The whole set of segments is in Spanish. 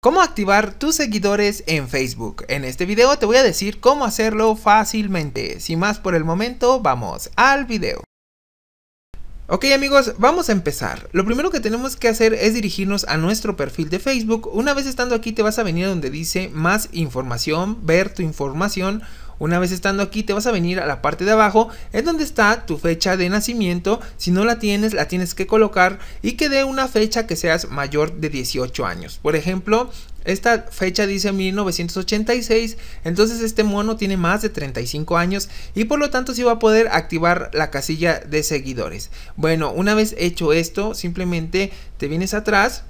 Cómo activar tus seguidores en Facebook. En este video te voy a decir cómo hacerlo fácilmente. Sin más por el momento, vamos al video. Ok amigos, vamos a empezar. Lo primero que tenemos que hacer es dirigirnos a nuestro perfil de Facebook. Una vez estando aquí te vas a venir donde dice más información, ver tu información una vez estando aquí te vas a venir a la parte de abajo, es donde está tu fecha de nacimiento, si no la tienes la tienes que colocar y que dé una fecha que seas mayor de 18 años. Por ejemplo, esta fecha dice 1986, entonces este mono tiene más de 35 años y por lo tanto sí va a poder activar la casilla de seguidores. Bueno, una vez hecho esto, simplemente te vienes atrás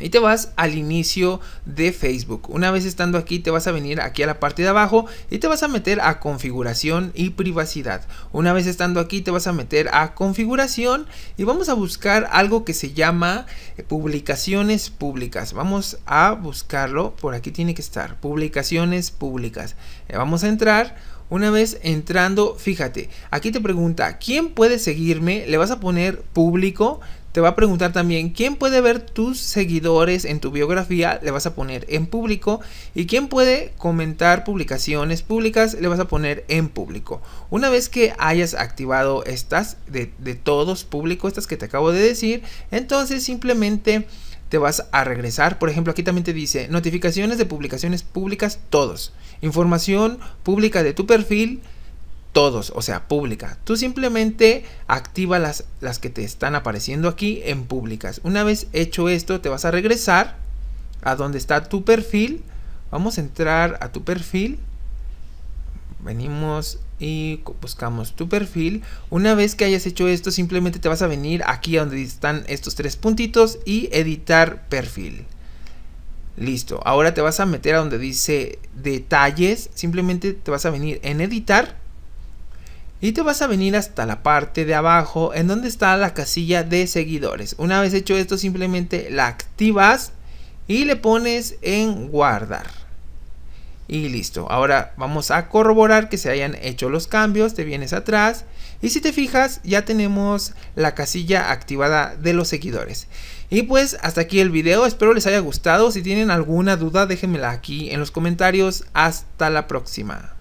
y te vas al inicio de Facebook. Una vez estando aquí te vas a venir aquí a la parte de abajo y te vas a meter a configuración y privacidad. Una vez estando aquí te vas a meter a configuración y vamos a buscar algo que se llama eh, publicaciones públicas. Vamos a buscarlo, por aquí tiene que estar, publicaciones públicas. Eh, vamos a entrar. Una vez entrando, fíjate, aquí te pregunta, ¿quién puede seguirme? Le vas a poner público, te va a preguntar también quién puede ver tus seguidores en tu biografía, le vas a poner en público. Y quién puede comentar publicaciones públicas, le vas a poner en público. Una vez que hayas activado estas de, todos público, estas que te acabo de decir, entonces simplemente te vas a regresar. Por ejemplo, aquí también te dice notificaciones de publicaciones públicas todos. Información pública de tu perfil todos, o sea, pública Tú simplemente activa las, las que te están apareciendo aquí en públicas. Una vez hecho esto, te vas a regresar a donde está tu perfil. Vamos a entrar a tu perfil. Venimos y buscamos tu perfil. Una vez que hayas hecho esto, simplemente te vas a venir aquí a donde están estos tres puntitos y editar perfil. Listo, ahora te vas a meter a donde dice detalles, simplemente te vas a venir en editar y te vas a venir hasta la parte de abajo en donde está la casilla de seguidores. Una vez hecho esto simplemente la activas y le pones en guardar. Y listo. Ahora vamos a corroborar que se hayan hecho los cambios. Te vienes atrás. Y si te fijas ya tenemos la casilla activada de los seguidores. Y pues hasta aquí el video. Espero les haya gustado. Si tienen alguna duda déjenmela aquí en los comentarios. Hasta la próxima.